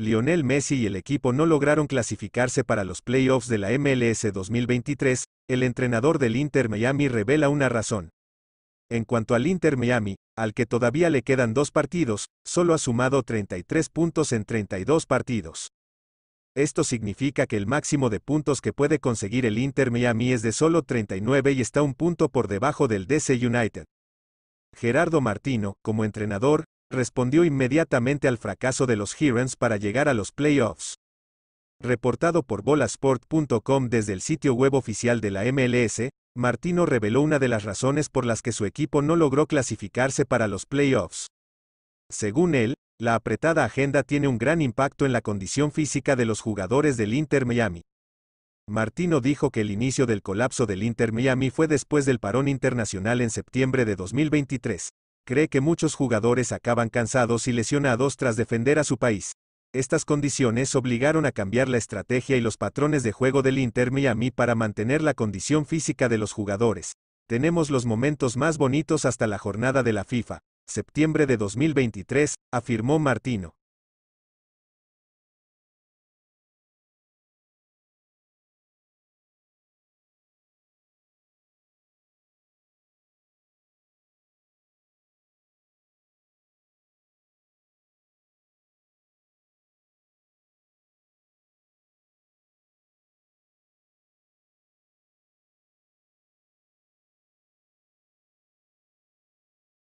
Lionel Messi y el equipo no lograron clasificarse para los playoffs de la MLS 2023, el entrenador del Inter Miami revela una razón. En cuanto al Inter Miami, al que todavía le quedan dos partidos, solo ha sumado 33 puntos en 32 partidos. Esto significa que el máximo de puntos que puede conseguir el Inter Miami es de solo 39 y está un punto por debajo del DC United. Gerardo Martino, como entrenador, respondió inmediatamente al fracaso de los Hurons para llegar a los playoffs. Reportado por bolasport.com desde el sitio web oficial de la MLS, Martino reveló una de las razones por las que su equipo no logró clasificarse para los playoffs. Según él, la apretada agenda tiene un gran impacto en la condición física de los jugadores del Inter Miami. Martino dijo que el inicio del colapso del Inter Miami fue después del parón internacional en septiembre de 2023 cree que muchos jugadores acaban cansados y lesionados tras defender a su país. Estas condiciones obligaron a cambiar la estrategia y los patrones de juego del Inter Miami para mantener la condición física de los jugadores. Tenemos los momentos más bonitos hasta la jornada de la FIFA, septiembre de 2023, afirmó Martino.